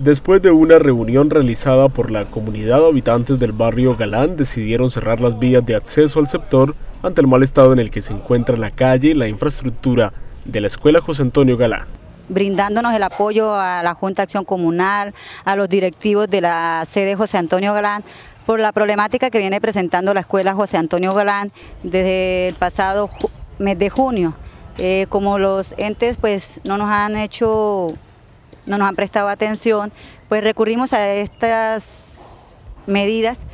Después de una reunión realizada por la comunidad de habitantes del barrio Galán, decidieron cerrar las vías de acceso al sector ante el mal estado en el que se encuentra la calle y la infraestructura de la Escuela José Antonio Galán brindándonos el apoyo a la Junta Acción Comunal, a los directivos de la sede José Antonio Galán, por la problemática que viene presentando la escuela José Antonio Galán desde el pasado mes de junio. Eh, como los entes pues no nos han hecho no nos han prestado atención, pues recurrimos a estas medidas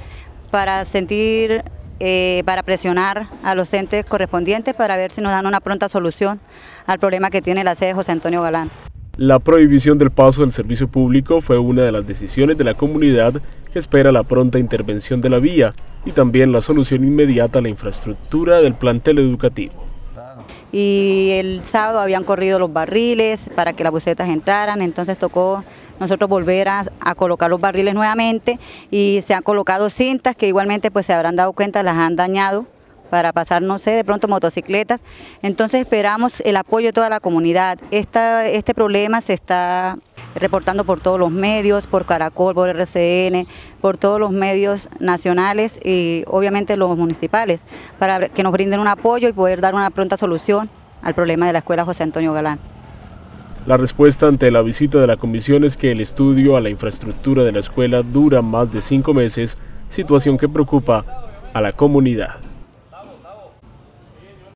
para sentir, eh, para presionar a los entes correspondientes para ver si nos dan una pronta solución al problema que tiene la sede José Antonio Galán. La prohibición del paso del servicio público fue una de las decisiones de la comunidad que espera la pronta intervención de la vía y también la solución inmediata a la infraestructura del plantel educativo y el sábado habían corrido los barriles para que las bucetas entraran, entonces tocó nosotros volver a, colocar los barriles nuevamente y se han colocado cintas que igualmente pues se habrán dado cuenta las han dañado para pasar, no sé, de pronto motocicletas. Entonces esperamos el apoyo de toda la comunidad. este problema se está reportando por todos los medios, por Caracol, por RCN, por todos los medios nacionales y obviamente los municipales, para que nos brinden un apoyo y poder dar una pronta solución al problema de la escuela José Antonio Galán. La respuesta ante la visita de la comisión es que el estudio a la infraestructura de la escuela dura más de cinco meses, situación que preocupa a la comunidad.